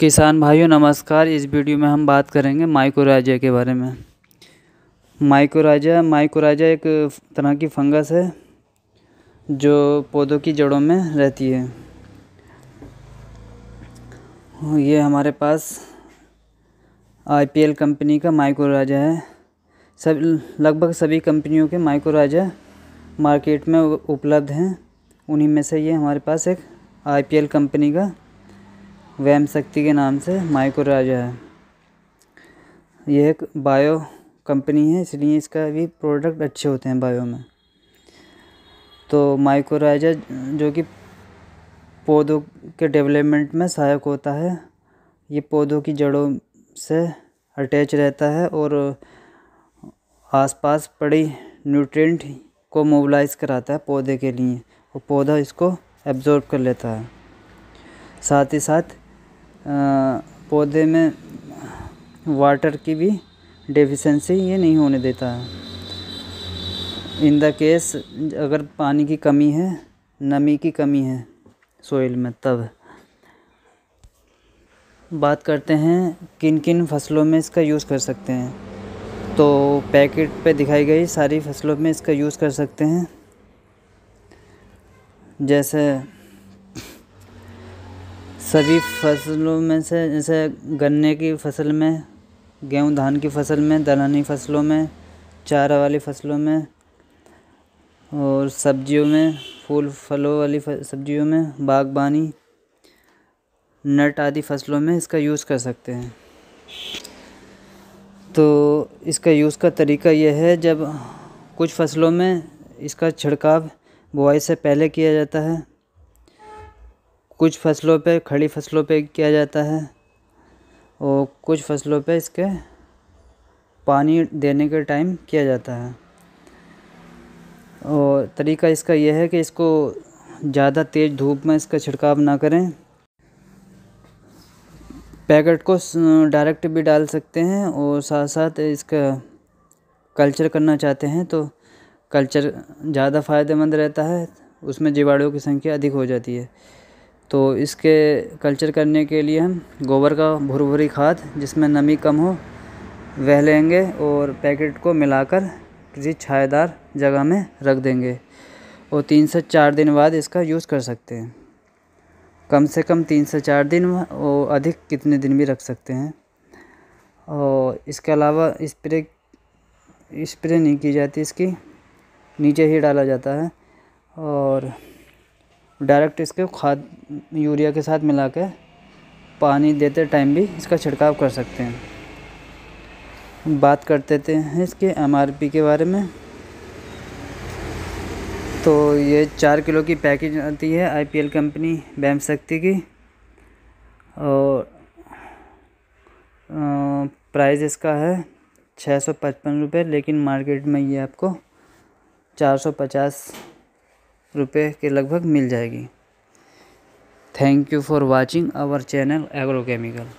किसान भाइयों नमस्कार इस वीडियो में हम बात करेंगे माइकोराजा के बारे में माइकोराजा माइकोराजा एक तरह की फंगस है जो पौधों की जड़ों में रहती है ये हमारे पास आईपीएल कंपनी का माइकोराजा है सब लगभग सभी कंपनियों के माइकोराजा मार्केट में उपलब्ध हैं उन्हीं में से ये हमारे पास एक आईपीएल कंपनी का वैम शक्ति के नाम से माइक्रो राजा है यह एक बायो कंपनी है इसलिए इसका भी प्रोडक्ट अच्छे होते हैं बायो में तो माइक्रो राजा जो कि पौधों के डेवलपमेंट में सहायक होता है ये पौधों की जड़ों से अटैच रहता है और आसपास पड़ी न्यूट्रिएंट को मोबलाइज कराता है पौधे के लिए और पौधा इसको एब्जॉर्ब कर लेता है साथ ही साथ पौधे में वाटर की भी डेफिशेंसी ये नहीं होने देता है इन द केस अगर पानी की कमी है नमी की कमी है सोइल में तब बात करते हैं किन किन फसलों में इसका यूज़ कर सकते हैं तो पैकेट पे दिखाई गई सारी फसलों में इसका यूज़ कर सकते हैं जैसे सभी फसलों में से जैसे गन्ने की फसल में गेहूँ धान की फसल में दलहनी फसलों में चारा वाली फसलों में और सब्जियों में फूल फलों वाली सब्जियों में बागबानी नट आदि फसलों में इसका यूज़ कर सकते हैं तो इसका यूज़ का तरीका यह है जब कुछ फसलों में इसका छिड़काव बुआई से पहले किया जाता है कुछ फसलों पे खड़ी फसलों पे किया जाता है और कुछ फसलों पे इसके पानी देने के टाइम किया जाता है और तरीका इसका यह है कि इसको ज़्यादा तेज़ धूप में इसका छिड़काव ना करें पैकेट को डायरेक्ट भी डाल सकते हैं और साथ साथ इसका कल्चर करना चाहते हैं तो कल्चर ज़्यादा फ़ायदेमंद रहता है उसमें जीवाणुओं की संख्या अधिक हो जाती है तो इसके कल्चर करने के लिए हम गोबर का भुर भुरी खाद जिसमें नमी कम हो वह लेंगे और पैकेट को मिलाकर किसी छायेदार जगह में रख देंगे और तीन से चार दिन बाद इसका यूज़ कर सकते हैं कम से कम तीन से चार दिन और अधिक कितने दिन भी रख सकते हैं और इसके अलावा इस्प्रे इस्प्रे नहीं की जाती इसकी नीचे ही डाला जाता है और डायरेक्ट इसके खाद यूरिया के साथ मिला के पानी देते टाइम भी इसका छिड़काव कर सकते हैं बात करते थे इसके एमआरपी के बारे में तो ये चार किलो की पैकेज आती है आईपीएल कंपनी बैम शक्ति की और प्राइस इसका है छः सौ पचपन रुपये लेकिन मार्केट में ये आपको चार सौ पचास रुपये के लगभग मिल जाएगी thank you for watching our channel agro chemical